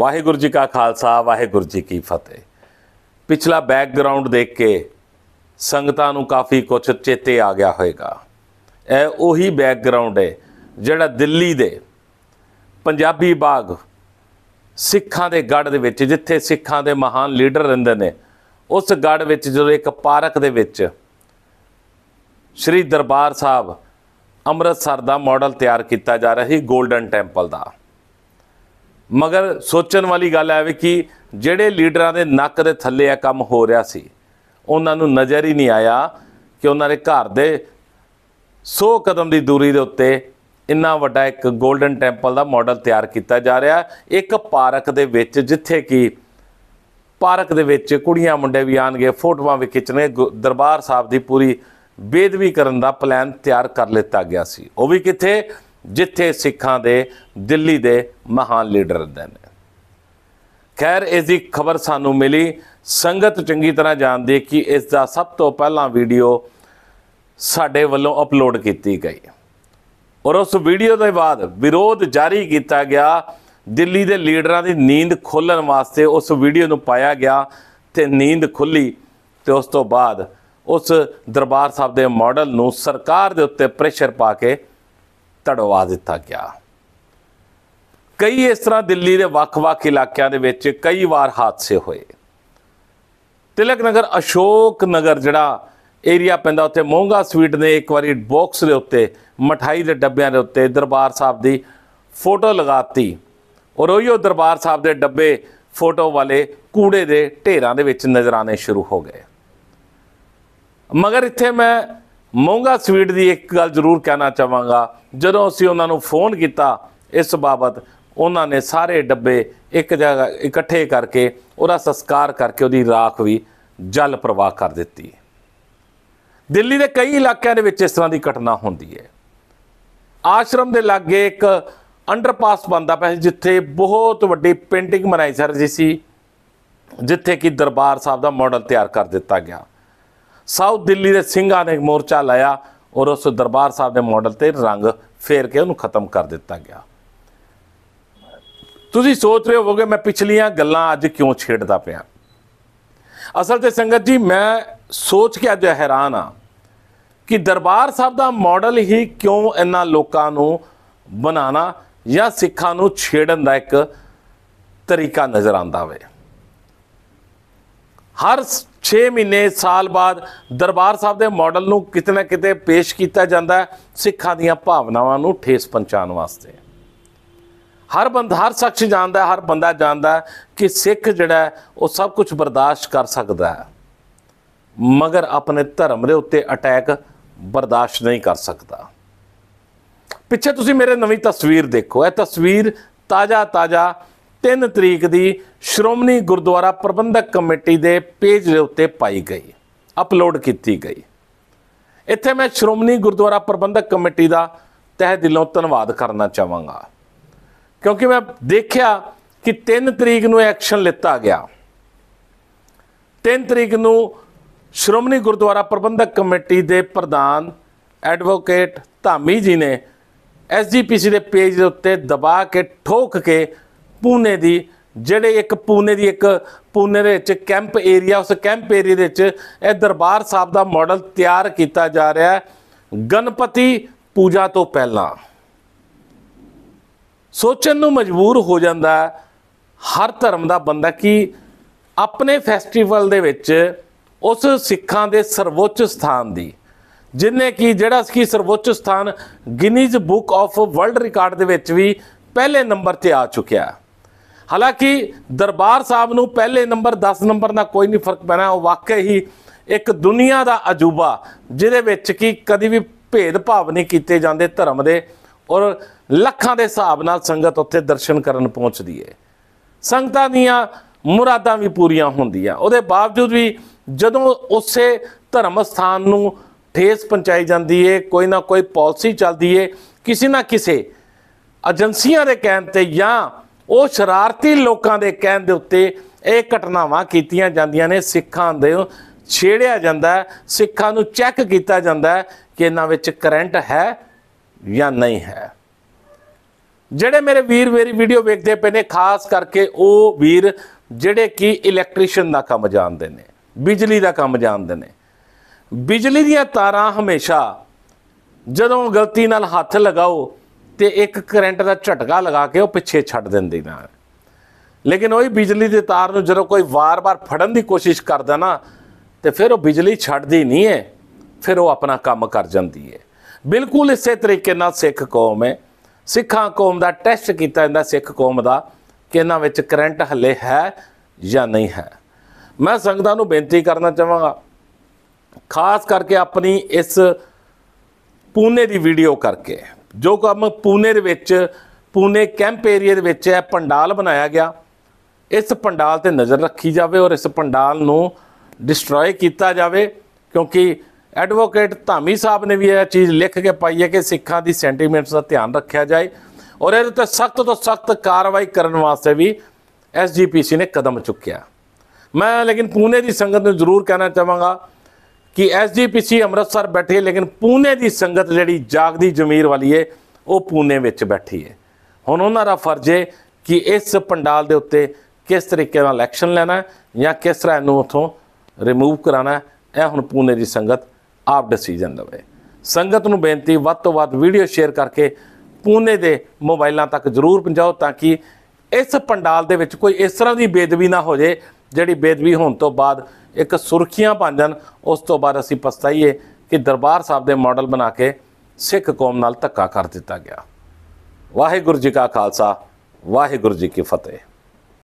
ਵਾਹਿਗੁਰੂ ਜੀ ਕਾ ਖਾਲਸਾ ਵਾਹਿਗੁਰੂ ਜੀ ਕੀ ਫਤਿਹ ਪਿਛਲਾ ਬੈਕਗ੍ਰਾਉਂਡ ਦੇਖ ਕੇ ਸੰਗਤਾਂ ਨੂੰ ਕਾਫੀ ਕੁਝ ਚੇਤੇ ਆ ਗਿਆ ਹੋਵੇਗਾ ਇਹ ਉਹੀ ਬੈਕਗ੍ਰਾਉਂਡ ਹੈ ਜਿਹੜਾ ਦਿੱਲੀ ਦੇ ਪੰਜਾਬੀ ਬਾਗ ਸਿੱਖਾਂ ਦੇ ਗੜ ਦੇ ਵਿੱਚ ਜਿੱਥੇ ਸਿੱਖਾਂ ਦੇ ਮਹਾਨ ਲੀਡਰ ਰਹਿੰਦੇ ਨੇ ਉਸ ਗੜ ਵਿੱਚ ਜਦੋਂ ਇੱਕ ਪਾਰਕ ਦੇ ਵਿੱਚ ਸ੍ਰੀ ਦਰਬਾਰ ਸਾਹਿਬ ਅੰਮ੍ਰਿਤਸਰ ਦਾ ਮਾਡਲ ਤਿਆਰ ਕੀਤਾ ਜਾ ਰਿਹਾ ਸੀ 골ਡਨ ਟੈਂਪਲ ਦਾ ਮਗਰ ਸੋਚਣ ਵਾਲੀ ਗੱਲ ਹੈ ਵੀ ਕਿ ਜਿਹੜੇ ਲੀਡਰਾਂ ਦੇ ਨੱਕ ਦੇ ਥੱਲੇ ਆ ਕੰਮ ਹੋ ਰਿਹਾ ਸੀ ਉਹਨਾਂ ਨੂੰ ਨਜ਼ਰ ਹੀ ਨਹੀਂ ਆਇਆ ਕਿ ਉਹਨਾਂ ਦੇ ਘਰ ਦੇ 100 ਕਦਮ ਦੀ ਦੂਰੀ ਦੇ ਉੱਤੇ ਇੰਨਾ ਵੱਡਾ ਇੱਕ 골ਡਨ ਟੈਂਪਲ ਦਾ ਮਾਡਲ ਤਿਆਰ ਕੀਤਾ ਜਾ ਰਿਹਾ ਇੱਕ ਪਾਰਕ ਦੇ ਵਿੱਚ ਜਿੱਥੇ ਕਿ ਪਾਰਕ ਦੇ ਵਿੱਚ ਕੁੜੀਆਂ ਮੁੰਡੇ ਵੀ ਆਣਗੇ ਫੋਟੋਆਂ ਵੀ ਖਿੱਚਣੇ ਦਰਬਾਰ ਸਾਹਿਬ ਦੀ ਪੂਰੀ ਬੇਦਵੀ ਕਰਨ ਦਾ ਪਲਾਨ ਤਿਆਰ ਕਰ ਲਿੱਤਾ ਗਿਆ ਸੀ ਉਹ ਵੀ ਕਿੱਥੇ ਜਿੱਥੇ ਸਿੱਖਾਂ ਦੇ ਦਿੱਲੀ ਦੇ ਮਹਾਨ ਲੀਡਰ ਰਹਿੰਦੇ ਨੇ ਖੈਰ ਇਸ ਦੀ ਖਬਰ ਸਾਨੂੰ ਮਿਲੀ ਸੰਗਤ ਚੰਗੀ ਤਰ੍ਹਾਂ ਜਾਣਦੀ ਕਿ ਇਸ ਦਾ ਸਭ ਤੋਂ ਪਹਿਲਾਂ ਵੀਡੀਓ ਸਾਡੇ ਵੱਲੋਂ ਅਪਲੋਡ ਕੀਤੀ ਗਈ ਔਰ ਉਸ ਵੀਡੀਓ ਦੇ ਬਾਅਦ ਵਿਰੋਧ ਜਾਰੀ ਕੀਤਾ ਗਿਆ ਦਿੱਲੀ ਦੇ ਲੀਡਰਾਂ ਦੀ ਨੀਂਦ ਖੋਲਣ ਵਾਸਤੇ ਉਸ ਵੀਡੀਓ ਨੂੰ ਪਾਇਆ ਗਿਆ ਤੇ ਨੀਂਦ ਖੁੱਲੀ ਤੇ ਉਸ ਤੋਂ ਬਾਅਦ ਉਸ ਦਰਬਾਰ ਸਾਹਿਬ ਦੇ ਮਾਡਲ ਨੂੰ ਸਰਕਾਰ ਦੇ ਉੱਤੇ ਪ੍ਰੈਸ਼ਰ ਪਾ ਕੇ ਤੜਵਾ ਦਿੱਤਾ ਗਿਆ ਕਈ ਇਸ ਤਰ੍ਹਾਂ ਦਿੱਲੀ ਦੇ ਵੱਖ-ਵੱਖ ਇਲਾਕਿਆਂ ਦੇ ਵਿੱਚ ਕਈ ਵਾਰ ਹਾਦਸੇ ਹੋਏ ਤਿਲਕ ਨਗਰ ਅਸ਼ੋਕ ਨਗਰ ਜਿਹੜਾ ਏਰੀਆ ਪੈਂਦਾ ਉੱਥੇ ਮਹੰਗਾ ਸਵੀਟ ਨੇ ਇੱਕ ਵਾਰੀ ਬਾਕਸ ਦੇ ਉੱਤੇ ਮਠਾਈ ਦੇ ਡੱਬਿਆਂ ਦੇ ਉੱਤੇ ਦਰਬਾਰ ਸਾਹਿਬ ਦੀ ਫੋਟੋ ਲਗਾਤੀ ਔਰ ਉਹੀਓ ਦਰਬਾਰ ਸਾਹਿਬ ਦੇ ਡੱਬੇ ਫੋਟੋ ਵਾਲੇ ਕੂੜੇ ਦੇ ਢੇਰਾਂ ਦੇ ਵਿੱਚ ਨਜ਼ਰ ਆਨੇ ਸ਼ੁਰੂ ਹੋ ਗਏ ਮਗਰ ਇੱਥੇ ਮੈਂ ਮੋਂਗਾ ਸਵੀਟ ਦੀ ਇੱਕ ਗੱਲ ਜ਼ਰੂਰ ਕਹਿਣਾ ਚਾਹਾਂਗਾ ਜਦੋਂ ਅਸੀਂ ਉਹਨਾਂ ਨੂੰ ਫੋਨ ਕੀਤਾ ਇਸ ਬਾਬਤ ਉਹਨਾਂ ਨੇ ਸਾਰੇ ਡੱਬੇ ਇੱਕ ਜਗ੍ਹਾ ਇਕੱਠੇ ਕਰਕੇ ਉਹਦਾ ਸੰਸਕਾਰ ਕਰਕੇ ਉਹਦੀ ਰਾਖ ਵੀ ਜਲ ਪ੍ਰਵਾਹ ਕਰ ਦਿੱਤੀ ਦਿੱਲੀ ਦੇ ਕਈ ਇਲਾਕਿਆਂ ਦੇ ਵਿੱਚ ਇਸ ਤਰ੍ਹਾਂ ਦੀ ਘਟਨਾ ਹੁੰਦੀ ਹੈ ਆਸ਼ਰਮ ਦੇ ਲਾਗੇ ਇੱਕ ਅੰਡਰਪਾਸ ਬੰਦਾ ਪਿਆ ਜਿੱਥੇ ਬਹੁਤ ਵੱਡੀ ਪੇਂਟਿੰਗ ਬਣਾਈ ਸਰ ਜੀ ਸੀ ਜਿੱਥੇ ਕਿ ਦਰਬਾਰ ਸਾਹਿਬ ਦਾ ਮਾਡਲ ਤਿਆਰ ਕਰ ਦਿੱਤਾ ਗਿਆ ਸਾਊਥ ਦਿੱਲੀ ਦੇ ਸਿੰਘਾਂ ਨੇ ਮੋਰਚਾ ਲਾਇਆ ਔਰ ਉਸ ਦਰਬਾਰ ਸਾਹਿਬ ਦੇ ਮਾਡਲ ਤੇ ਰੰਗ ਫੇਰ ਕੇ ਉਹਨੂੰ ਖਤਮ ਕਰ ਦਿੱਤਾ ਗਿਆ ਤੁਸੀਂ ਸੋਚ ਰਹੇ ਹੋਵੋਗੇ ਮੈਂ ਪਿਛਲੀਆਂ ਗੱਲਾਂ ਅੱਜ ਕਿਉਂ ਛੇੜਦਾ ਪਿਆ ਅਸਲ ਤੇ ਸੰਗਤ ਜੀ ਮੈਂ ਸੋਚ ਕੇ ਅੱਜ ਹੈਰਾਨ ਆ ਕਿ ਦਰਬਾਰ ਸਾਹਿਬ ਦਾ ਮਾਡਲ ਹੀ ਕਿਉਂ ਇੰਨਾ ਲੋਕਾਂ ਨੂੰ ਬਣਾਣਾ ਜਾਂ ਸਿੱਖਾਂ ਨੂੰ ਛੇੜਨ ਦਾ ਇੱਕ ਤਰੀਕਾ ਨਜ਼ਰ ਆਂਦਾ ਹੋਵੇ ਹਰ 6 ਮਹੀਨੇ ਸਾਲ ਬਾਅਦ ਦਰਬਾਰ ਸਾਹਿਬ ਦੇ ਮਾਡਲ ਨੂੰ ਕਿਤੇ ਨਾ ਕਿਤੇ ਪੇਸ਼ ਕੀਤਾ ਜਾਂਦਾ ਹੈ ਸਿੱਖਾਂ ਦੀਆਂ ਭਾਵਨਾਵਾਂ ਨੂੰ ਠੇਸ ਪਹੁੰਚਾਉਣ ਵਾਸਤੇ ਹਰ ਬੰਦਾ ਹਰ ਸ਼ਖਸ ਜਾਣਦਾ ਹਰ ਬੰਦਾ ਜਾਣਦਾ ਕਿ ਸਿੱਖ ਜਿਹੜਾ ਉਹ ਸਭ ਕੁਝ ਬਰਦਾਸ਼ਤ ਕਰ ਸਕਦਾ ਹੈ ਮਗਰ ਆਪਣੇ ਧਰਮ ਦੇ ਉੱਤੇ ਅਟੈਕ ਬਰਦਾਸ਼ਤ ਨਹੀਂ ਕਰ ਸਕਦਾ ਪਿੱਛੇ ਤੁਸੀਂ ਮੇਰੇ ਨਵੀਂ ਤਸਵੀਰ ਦੇਖੋ ਇਹ ਤਸਵੀਰ ਤਾਜ਼ਾ ਤਾਜ਼ਾ 3 ਤਰੀਕ ਦੀ ਸ਼੍ਰੋਮਣੀ ਗੁਰਦੁਆਰਾ ਪ੍ਰਬੰਧਕ ਕਮੇਟੀ ਦੇ ਪੇਜ ਦੇ ਉੱਤੇ ਪਾਈ ਗਈ ਅਪਲੋਡ ਕੀਤੀ ਗਈ ਇੱਥੇ ਮੈਂ ਸ਼੍ਰੋਮਣੀ ਗੁਰਦੁਆਰਾ ਪ੍ਰਬੰਧਕ ਕਮੇਟੀ ਦਾ ਤਹਿ ਦਿਲੋਂ ਧੰਨਵਾਦ ਕਰਨਾ ਚਾਹਾਂਗਾ ਕਿਉਂਕਿ ਮੈਂ ਦੇਖਿਆ ਕਿ 3 ਤਰੀਕ ਨੂੰ ਐਕਸ਼ਨ ਲਿੱਤਾ ਗਿਆ 3 ਤਰੀਕ ਨੂੰ ਸ਼੍ਰੋਮਣੀ ਗੁਰਦੁਆਰਾ ਪ੍ਰਬੰਧਕ ਕਮੇਟੀ ਦੇ ਪ੍ਰਧਾਨ ਐਡਵੋਕੇਟ ਧਾਮੀ ਜੀ ਨੇ ਐਸਜੀਪੀਸੀ ਦੇ ਪੇਜ ਦੇ ਉੱਤੇ ਦਬਾ ਕੇ ਠੋਕ ਕੇ ਪੂਨੇ ਦੀ ਜਿਹੜੇ ਇੱਕ ਪੂਨੇ ਦੀ ਇੱਕ ਪੂਨੇ ਦੇ ਵਿੱਚ ਕੈਂਪ ਏਰੀਆ ਉਸ ਕੈਂਪ ਏਰੀਆ ਦੇ ਵਿੱਚ ਇਹ ਦਰਬਾਰ ਸਾਹਿਬ ਦਾ ਮਾਡਲ ਤਿਆਰ ਕੀਤਾ ਜਾ ਰਿਹਾ ਹੈ ਗਣਪਤੀ ਪੂਜਾ ਤੋਂ ਪਹਿਲਾਂ ਸੋਚਣ ਨੂੰ ਮਜਬੂਰ ਹੋ ਜਾਂਦਾ ਹਰ ਧਰਮ ਦਾ ਬੰਦਾ ਕਿ ਆਪਣੇ ਫੈਸਟੀਵਲ ਦੇ ਵਿੱਚ ਉਸ ਸਿੱਖਾਂ ਦੇ ਸਰਵੋੱਚ ਸਥਾਨ ਦੀ ਜਿੰਨੇ ਕਿ ਜਿਹੜਾ ਕਿ ਸਰਵੋੱਚ ਸਥਾਨ Guinness Book of World Record ਦੇ ਵਿੱਚ ਵੀ ਪਹਿਲੇ ਨੰਬਰ ਤੇ ਆ ਚੁੱਕਿਆ ਹਾਲਾਂਕਿ ਦਰਬਾਰ ਸਾਹਿਬ ਨੂੰ ਪਹਿਲੇ ਨੰਬਰ 10 ਨੰਬਰ ਦਾ ਕੋਈ ਨਹੀਂ ਫਰਕ ਪੈਣਾ ਉਹ ਵਾਕਈ ਹੀ ਇੱਕ ਦੁਨੀਆ ਦਾ ਅਜੂਬਾ ਜਿਹਦੇ ਵਿੱਚ ਕੀ ਕਦੀ ਵੀ ਭੇਦਭਾਵ ਨਹੀਂ ਕੀਤੇ ਜਾਂਦੇ ਧਰਮ ਦੇ ਔਰ ਲੱਖਾਂ ਦੇ ਹਿਸਾਬ ਨਾਲ ਸੰਗਤ ਉੱਥੇ ਦਰਸ਼ਨ ਕਰਨ ਪਹੁੰਚਦੀ ਹੈ ਸੰਗਤਾਂ ਦੀਆਂ ਮੁਰਾਦਾਂ ਵੀ ਪੂਰੀਆਂ ਹੁੰਦੀਆਂ ਉਹਦੇ ਬਾਵਜੂਦ ਵੀ ਜਦੋਂ ਉਸੇ ਧਰਮ ਸਥਾਨ ਨੂੰ ਠੇਸ ਪਹੁੰਚਾਈ ਜਾਂਦੀ ਏ ਕੋਈ ਨਾ ਕੋਈ ਪਾਲਿਸੀ ਚੱਲਦੀ ਏ ਕਿਸੇ ਨਾ ਕਿਸੇ ਏਜੰਸੀਆਂ ਦੇ ਕਹਿਣ ਤੇ ਜਾਂ ਉਹ ਸ਼ਰਾਰਤੀ ਲੋਕਾਂ ਦੇ ਕਹਿਣ ਦੇ ਉੱਤੇ ਇਹ ਘਟਨਾਵਾਂ ਕੀਤੀਆਂ ਜਾਂਦੀਆਂ ਨੇ ਸਿੱਖਾਂ ਦੇ ਛੇੜਿਆ ਜਾਂਦਾ ਸਿੱਖਾਂ ਨੂੰ ਚੈੱਕ ਕੀਤਾ ਜਾਂਦਾ ਕਿ ਇਹਨਾਂ ਵਿੱਚ ਕਰੰਟ ਹੈ ਜਾਂ ਨਹੀਂ ਹੈ ਜਿਹੜੇ ਮੇਰੇ ਵੀਰ ਮੇਰੀ ਵੀਡੀਓ ਵੇਖਦੇ ਪਏ ਨੇ ਖਾਸ ਕਰਕੇ ਉਹ ਵੀਰ ਜਿਹੜੇ ਕਿ ਇਲੈਕਟ੍ਰੀਸ਼ੀਅਨ ਦਾ ਕੰਮ ਜਾਣਦੇ ਨੇ ਬਿਜਲੀ ਦਾ ਕੰਮ ਜਾਣਦੇ ਨੇ ਬਿਜਲੀ ਦੀਆਂ ਤਾਰਾਂ ਹਮੇਸ਼ਾ ਜਦੋਂ ਗਲਤੀ ਨਾਲ ਹੱਥ ਲਗਾਓ ਤੇ ਇੱਕ ਕਰੰਟ ਦਾ ਝਟਕਾ ਲਗਾ ਕੇ ਉਹ ਪਿੱਛੇ ਛੱਡ ਦਿੰਦੀ ਨਾ ਲੇਕਿਨ ਉਹ ਹੀ ਬਿਜਲੀ ਦੇ ਤਾਰ ਨੂੰ ਜਦੋਂ ਕੋਈ ਵਾਰ-ਵਾਰ ਫੜਨ ਦੀ ਕੋਸ਼ਿਸ਼ ਕਰਦਾ ਨਾ ਤੇ ਫਿਰ ਉਹ ਬਿਜਲੀ ਛੱਡਦੀ ਨਹੀਂ ਹੈ ਫਿਰ ਉਹ ਆਪਣਾ ਕੰਮ ਕਰ ਜਾਂਦੀ ਹੈ ਬਿਲਕੁਲ ਇਸੇ ਤਰੀਕੇ ਨਾਲ ਸਿੱਖ ਕੌਮ ਹੈ ਸਿੱਖਾਂ ਕੌਮ ਦਾ ਟੈਸਟ ਕੀਤਾ ਜਾਂਦਾ ਸਿੱਖ ਕੌਮ ਦਾ ਕਿ ਇਹਨਾਂ ਵਿੱਚ ਕਰੰਟ ਹੱਲੇ ਹੈ ਜਾਂ ਨਹੀਂ ਹੈ ਮੈਂ ਸੰਗਤਾਂ ਨੂੰ ਬੇਨਤੀ ਕਰਨਾ ਚਾਹਾਂਗਾ ਖਾਸ ਕਰਕੇ ਆਪਣੀ ਇਸ ਪੂਨੇ ਦੀ ਵੀਡੀਓ ਕਰਕੇ ਜੋ ਕੰਮ ਪੂਨੇ ਦੇ ਵਿੱਚ ਪੂਨੇ ਕੈਂਪ ਏਰੀਆ ਦੇ ਵਿੱਚ ਹੈ ਪੰਡਾਲ ਬਣਾਇਆ ਗਿਆ ਇਸ ਪੰਡਾਲ ਤੇ ਨਜ਼ਰ ਰੱਖੀ ਜਾਵੇ ਔਰ ਇਸ ਪੰਡਾਲ ਨੂੰ ਡਿਸਟਰੋਏ ਕੀਤਾ ਜਾਵੇ ਕਿਉਂਕਿ ਐਡਵੋਕੇਟ ਧਾਮੀ ਸਾਹਿਬ ਨੇ ਵੀ ਇਹ ਚੀਜ਼ ਲਿਖ ਕੇ ਪਾਈ ਹੈ ਕਿ ਸਿੱਖਾਂ ਦੀ ਸੈਂਟੀਮੈਂਟਸ ਦਾ ਧਿਆਨ ਰੱਖਿਆ ਜਾਏ ਔਰ ਇਹਦੇ ਤੇ ਸਖਤ ਤੋਂ ਸਖਤ ਕਾਰਵਾਈ ਕਰਨ ਵਾਸਤੇ ਵੀ ਐਸਜੀਪੀਸੀ ਨੇ ਕਦਮ ਚੁੱਕਿਆ ਮੈਂ ਲੇਕਿਨ ਪੂਨੇ ਦੀ ਸੰਗਤ ਨੂੰ ਜ਼ਰੂਰ ਕਹਿਣਾ ਚਾਹਾਂਗਾ ਕਿ ਐਸਜੀਪੀਸੀ ਅੰਮ੍ਰਿਤਸਰ ਬੈਠੀ ਹੈ ਲੇਕਿਨ ਪੂਨੇ ਦੀ ਸੰਗਤ ਜਿਹੜੀ ਜਾਗਦੀ ਜ਼ਮੀਰ ਵਾਲੀ ਏ ਉਹ ਪੂਨੇ ਵਿੱਚ ਬੈਠੀ ਏ ਹੁਣ ਉਹਨਾਂ ਦਾ ਫਰਜ਼ ਏ ਕਿ ਇਸ ਪੰਡਾਲ ਦੇ ਉੱਤੇ ਕਿਸ ਤਰੀਕੇ ਨਾਲ ਇਲੈਕਸ਼ਨ ਲੈਣਾ ਜਾਂ ਕਿਸ ਤਰ੍ਹਾਂ ਇਹਨੂੰ ਉਥੋਂ ਰਿਮੂਵ ਕਰਾਣਾ ਇਹ ਹੁਣ ਪੂਨੇ ਦੀ ਸੰਗਤ ਆਪ ਡਿਸੀਜਨ ਲਵੇ ਸੰਗਤ ਨੂੰ ਬੇਨਤੀ ਵੱਧ ਤੋਂ ਵੱਧ ਵੀਡੀਓ ਸ਼ੇਅਰ ਕਰਕੇ ਪੂਨੇ ਦੇ ਮੋਬਾਈਲਾਂ ਤੱਕ ਜ਼ਰੂਰ ਪਹੁੰਚਾਓ ਤਾਂ ਕਿ ਇਸ ਪੰਡਾਲ ਦੇ ਵਿੱਚ ਕੋਈ ਇਸ ਤਰ੍ਹਾਂ ਦੀ ਬੇਦਬੀ ਨਾ ਹੋ ਜੇ ਜਿਹੜੀ ਬੇਦਵੀ ਹੋਣ ਤੋਂ ਬਾਅਦ ਇੱਕ ਸੁਰਖੀਆਂ ਬਣ ਜਾਣ ਉਸ ਤੋਂ ਬਾਅਦ ਅਸੀਂ ਪਛਤਾਈਏ ਕਿ ਦਰਬਾਰ ਸਾਹਿਬ ਦੇ ਮਾਡਲ ਬਣਾ ਕੇ ਸਿੱਖ ਕੌਮ ਨਾਲ ਧੱਕਾ ਕਰ ਦਿੱਤਾ ਗਿਆ ਵਾਹਿਗੁਰੂ ਜੀ ਕਾ ਖਾਲਸਾ ਵਾਹਿਗੁਰੂ ਜੀ ਕੀ ਫਤਿਹ